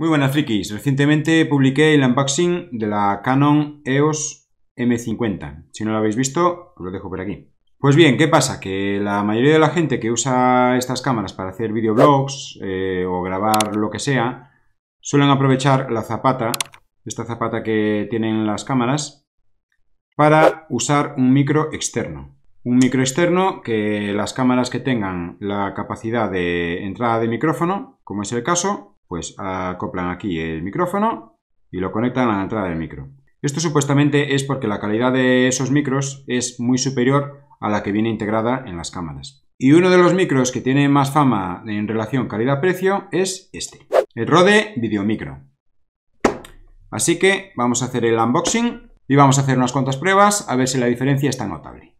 Muy buenas frikis, recientemente publiqué el unboxing de la Canon EOS M50. Si no lo habéis visto, os lo dejo por aquí. Pues bien, ¿qué pasa? Que la mayoría de la gente que usa estas cámaras para hacer videoblogs eh, o grabar lo que sea, suelen aprovechar la zapata, esta zapata que tienen las cámaras, para usar un micro externo. Un micro externo que las cámaras que tengan la capacidad de entrada de micrófono, como es el caso, pues acoplan aquí el micrófono y lo conectan a la entrada del micro. Esto supuestamente es porque la calidad de esos micros es muy superior a la que viene integrada en las cámaras. Y uno de los micros que tiene más fama en relación calidad-precio es este, el Rode Videomicro. Así que vamos a hacer el unboxing y vamos a hacer unas cuantas pruebas a ver si la diferencia está notable.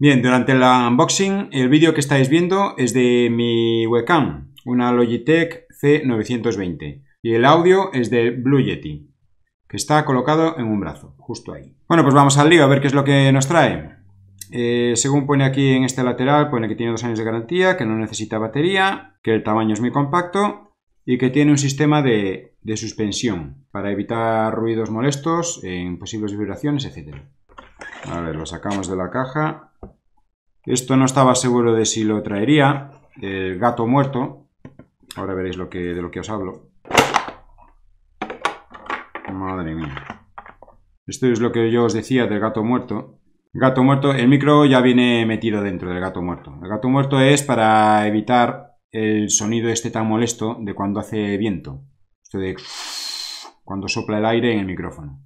Bien, durante el unboxing, el vídeo que estáis viendo es de mi webcam, una Logitech C920. Y el audio es de Blue Yeti, que está colocado en un brazo, justo ahí. Bueno, pues vamos al lío a ver qué es lo que nos trae. Eh, según pone aquí en este lateral, pone que tiene dos años de garantía, que no necesita batería, que el tamaño es muy compacto y que tiene un sistema de, de suspensión para evitar ruidos molestos, en posibles vibraciones, etc. A ver, lo sacamos de la caja esto no estaba seguro de si lo traería. El gato muerto. Ahora veréis lo que, de lo que os hablo. Madre mía. Esto es lo que yo os decía del gato muerto. Gato muerto, el micro ya viene metido dentro del gato muerto. El gato muerto es para evitar el sonido este tan molesto de cuando hace viento. Esto de cuando sopla el aire en el micrófono.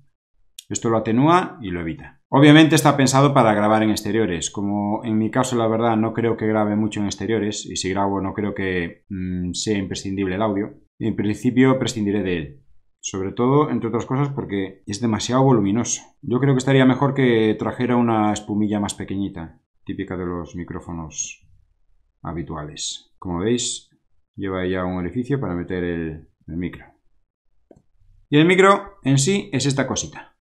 Esto lo atenúa y lo evita. Obviamente está pensado para grabar en exteriores. Como en mi caso, la verdad, no creo que grabe mucho en exteriores y si grabo no creo que mm, sea imprescindible el audio. En principio prescindiré de él. Sobre todo, entre otras cosas, porque es demasiado voluminoso. Yo creo que estaría mejor que trajera una espumilla más pequeñita, típica de los micrófonos habituales. Como veis, lleva ya un orificio para meter el micro. Y el micro en sí es esta cosita.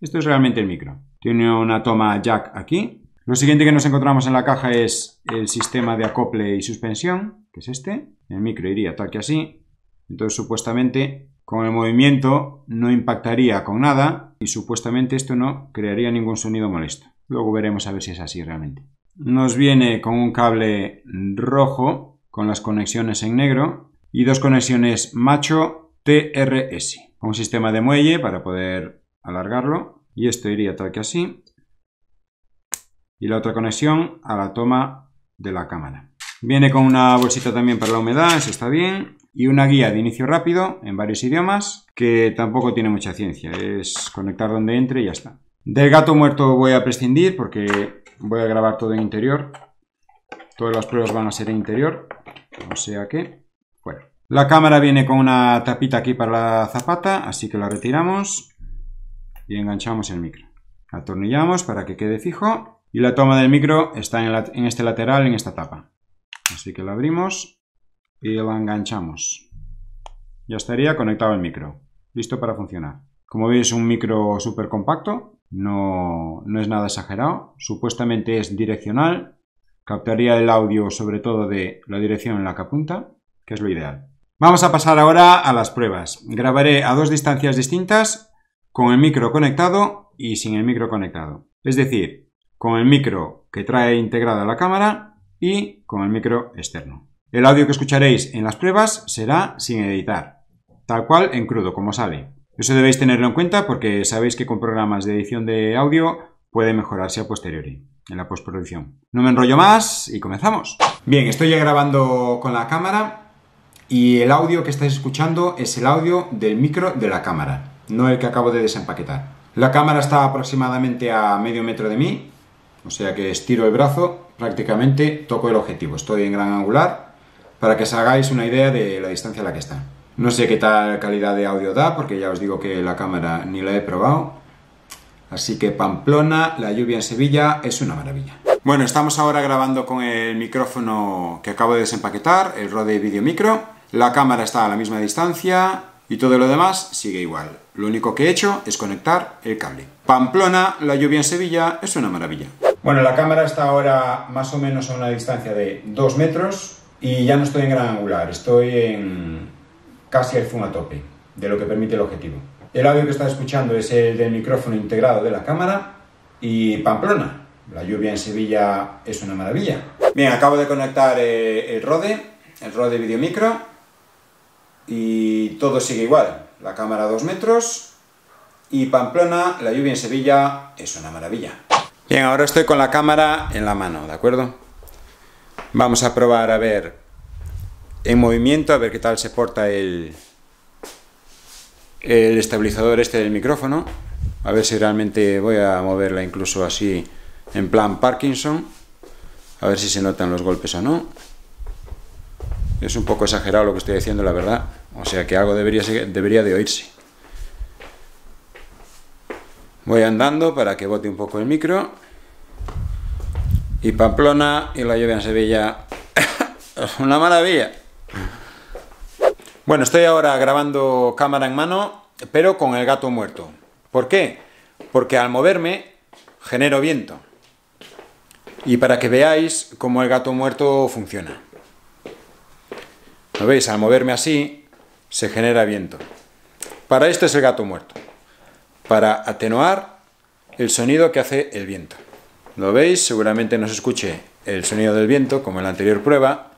Esto es realmente el micro. Tiene una toma jack aquí. Lo siguiente que nos encontramos en la caja es el sistema de acople y suspensión, que es este. El micro iría tal que así. Entonces, supuestamente, con el movimiento no impactaría con nada y supuestamente esto no crearía ningún sonido molesto. Luego veremos a ver si es así realmente. Nos viene con un cable rojo con las conexiones en negro y dos conexiones macho TRS. Un sistema de muelle para poder alargarlo y esto iría tal que así y la otra conexión a la toma de la cámara. Viene con una bolsita también para la humedad, eso está bien, y una guía de inicio rápido en varios idiomas que tampoco tiene mucha ciencia, es conectar donde entre y ya está. Del gato muerto voy a prescindir porque voy a grabar todo en interior, todas las pruebas van a ser en interior, o sea que, bueno. La cámara viene con una tapita aquí para la zapata, así que la retiramos y enganchamos el micro. Atornillamos para que quede fijo y la toma del micro está en, este lateral, en esta tapa. Así que lo abrimos y lo enganchamos. Ya estaría conectado el micro, listo para funcionar. Como veis, un micro súper compacto, no, no es nada exagerado, supuestamente es direccional, captaría el audio sobre todo de la dirección en la que apunta, que es lo ideal. Vamos a pasar ahora a las pruebas. Grabaré a dos distancias distintas con el micro conectado y sin el micro conectado. Es decir, con el micro que trae integrada la cámara y con el micro externo. El audio que escucharéis en las pruebas será sin editar, tal cual en crudo, como sale. Eso debéis tenerlo en cuenta porque sabéis que con programas de edición de audio puede mejorarse a posteriori, en la postproducción. No me enrollo más y comenzamos. Bien, estoy ya grabando con la cámara y el audio que estáis escuchando es el audio del micro de la cámara no el que acabo de desempaquetar. La cámara está aproximadamente a medio metro de mí, o sea que estiro el brazo, prácticamente toco el objetivo. Estoy en gran angular para que os hagáis una idea de la distancia a la que está. No sé qué tal calidad de audio da, porque ya os digo que la cámara ni la he probado. Así que Pamplona, la lluvia en Sevilla, es una maravilla. Bueno, estamos ahora grabando con el micrófono que acabo de desempaquetar, el Rode Video Micro. La cámara está a la misma distancia, y todo lo demás sigue igual. Lo único que he hecho es conectar el cable. Pamplona, la lluvia en Sevilla es una maravilla. Bueno, la cámara está ahora más o menos a una distancia de 2 metros y ya no estoy en gran angular, estoy en casi el zoom tope, de lo que permite el objetivo. El audio que está escuchando es el del micrófono integrado de la cámara y Pamplona. La lluvia en Sevilla es una maravilla. Bien, acabo de conectar eh, el Rode, el Rode Videomicro y todo sigue igual. La cámara a 2 metros y Pamplona, la lluvia en Sevilla, es una maravilla. Bien, ahora estoy con la cámara en la mano, ¿de acuerdo? Vamos a probar a ver en movimiento, a ver qué tal se porta el, el estabilizador este del micrófono. A ver si realmente voy a moverla incluso así en plan Parkinson. A ver si se notan los golpes o no. Es un poco exagerado lo que estoy diciendo, la verdad. O sea que algo debería, debería de oírse. Voy andando para que bote un poco el micro. Y Pamplona y la lluvia en Sevilla. una maravilla. Bueno, estoy ahora grabando cámara en mano, pero con el gato muerto. ¿Por qué? Porque al moverme genero viento. Y para que veáis cómo el gato muerto funciona. ¿Lo veis? Al moverme así, se genera viento. Para esto es el gato muerto, para atenuar el sonido que hace el viento. ¿Lo veis? Seguramente no se escuche el sonido del viento, como en la anterior prueba.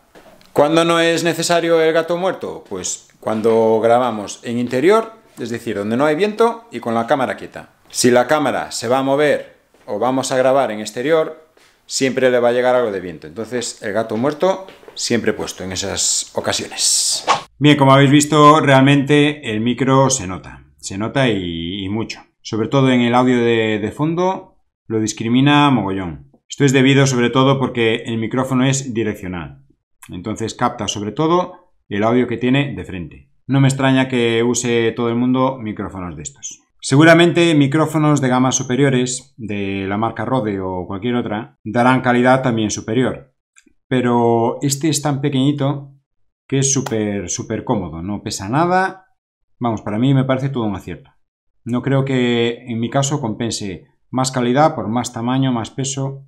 ¿Cuándo no es necesario el gato muerto? Pues cuando grabamos en interior, es decir, donde no hay viento y con la cámara quieta. Si la cámara se va a mover o vamos a grabar en exterior, siempre le va a llegar algo de viento. Entonces el gato muerto siempre puesto en esas ocasiones. Bien, como habéis visto, realmente el micro se nota, se nota y, mucho. Sobre todo en el audio de, de fondo lo discrimina mogollón. Esto es debido sobre todo porque el micrófono es direccional. Entonces capta sobre todo el audio que tiene de frente. No me extraña que use todo el mundo micrófonos de estos. Seguramente micrófonos de gamas superiores, de la marca Rode o cualquier otra, darán calidad también superior. Pero este es tan pequeñito que es súper, súper cómodo, no pesa nada. Vamos, para mí me parece todo un acierto. No creo que en mi caso compense más calidad por más tamaño, más peso.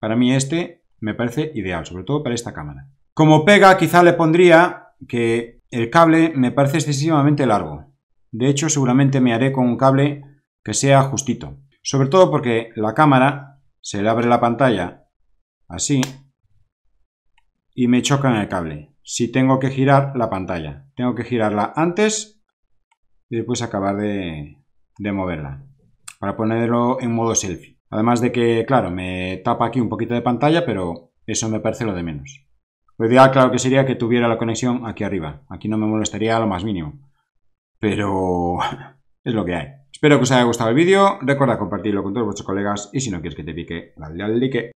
Para mí este me parece ideal, sobre todo para esta cámara. Como pega quizá le pondría que el cable me parece excesivamente largo. De hecho, seguramente me haré con un cable que sea justito. Sobre todo porque la cámara se le abre la pantalla así y me chocan el cable. Si tengo que girar la pantalla, tengo que girarla antes y después acabar de, moverla para ponerlo en modo selfie. Además de que, claro, me tapa aquí un poquito de pantalla, pero eso me parece lo de menos. Lo ideal, claro que sería que tuviera la conexión aquí arriba. Aquí no me molestaría lo más mínimo. Pero es lo que hay. Espero que os haya gustado el vídeo. Recuerda compartirlo con todos vuestros colegas y si no quieres que te pique, dale al like.